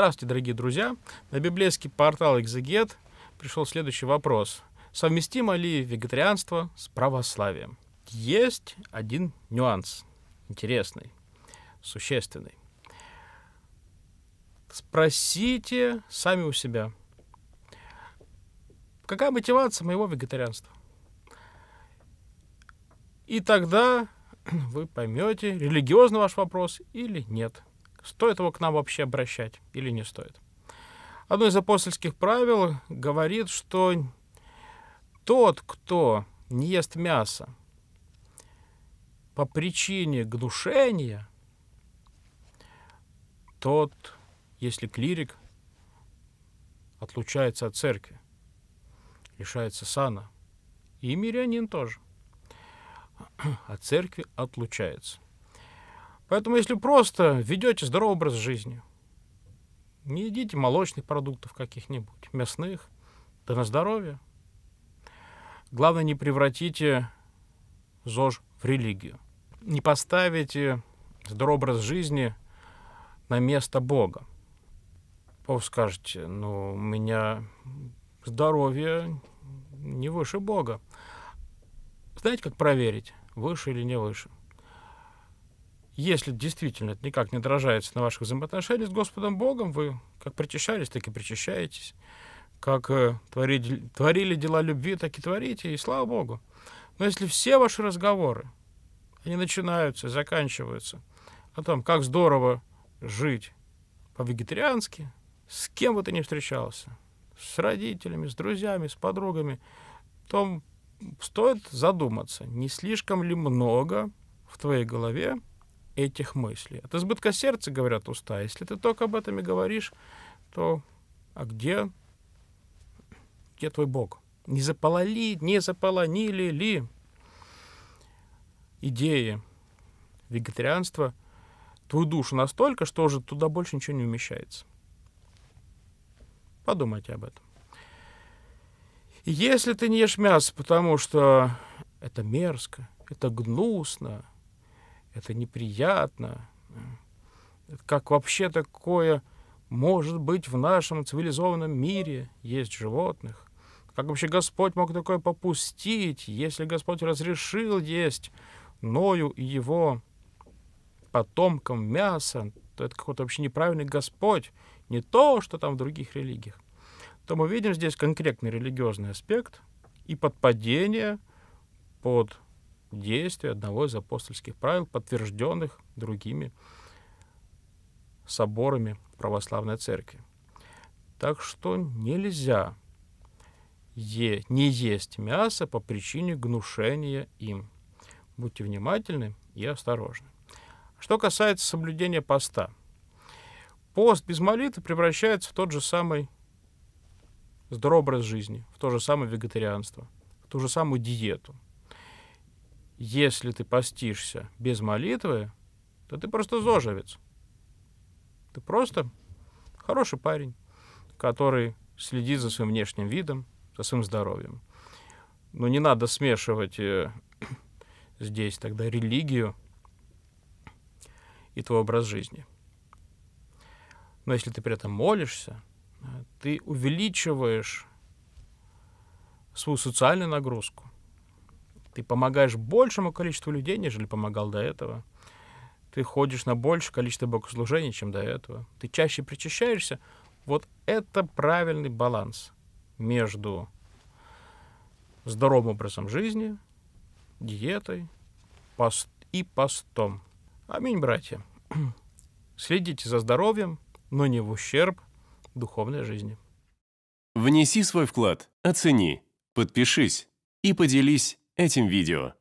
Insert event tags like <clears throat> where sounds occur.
Здравствуйте, дорогие друзья! На библейский портал «Экзегет» пришел следующий вопрос. Совместимо ли вегетарианство с православием? Есть один нюанс, интересный, существенный. Спросите сами у себя, какая мотивация моего вегетарианства? И тогда <clears throat> вы поймете, религиозный ваш вопрос или нет – Стоит его к нам вообще обращать или не стоит? Одно из апостольских правил говорит, что тот, кто не ест мясо по причине гнушения, тот, если клирик, отлучается от церкви, лишается сана. И мирянин тоже от а церкви отлучается. Поэтому, если просто ведете здоровый образ жизни, не едите молочных продуктов каких-нибудь, мясных, да на здоровье. Главное, не превратите ЗОЖ в религию. Не поставите здоровый образ жизни на место Бога. Вы скажете, ну, у меня здоровье не выше Бога. Знаете, как проверить, выше или не выше? Если действительно это никак не отражается на ваших взаимоотношениях с Господом Богом, вы как причащались, так и причащаетесь. Как э, творили, творили дела любви, так и творите, и слава Богу. Но если все ваши разговоры, они начинаются заканчиваются о том, как здорово жить по-вегетариански, с кем бы ты ни встречался, с родителями, с друзьями, с подругами, то стоит задуматься, не слишком ли много в твоей голове этих мыслей. От избытка сердца, говорят уста, если ты только об этом и говоришь, то а где, где твой Бог? Не запололи, не заполонили ли идеи вегетарианства твою душу настолько, что уже туда больше ничего не вмещается? Подумайте об этом. Если ты не ешь мясо, потому что это мерзко, это гнусно, это неприятно. Как вообще такое может быть в нашем цивилизованном мире? Есть животных. Как вообще Господь мог такое попустить, если Господь разрешил есть Ною и его потомкам мясо, то это какой-то вообще неправильный Господь, не то, что там в других религиях. То мы видим здесь конкретный религиозный аспект и подпадение под действие одного из апостольских правил, подтвержденных другими соборами православной церкви. Так что нельзя е, не есть мясо по причине гнушения им. Будьте внимательны и осторожны. Что касается соблюдения поста. Пост без молитвы превращается в тот же самый здоровый образ жизни, в то же самое вегетарианство, в ту же самую диету – если ты постишься без молитвы, то ты просто зожевец. Ты просто хороший парень, который следит за своим внешним видом, за своим здоровьем. Но не надо смешивать э, <coughs> здесь тогда религию и твой образ жизни. Но если ты при этом молишься, э, ты увеличиваешь свою социальную нагрузку, ты помогаешь большему количеству людей, нежели помогал до этого. Ты ходишь на большее количество богослужений, чем до этого. Ты чаще причащаешься. Вот это правильный баланс между здоровым образом жизни, диетой пост и постом. Аминь, братья. <clears throat> Следите за здоровьем, но не в ущерб духовной жизни. Внеси свой вклад, оцени, подпишись и поделись этим видео.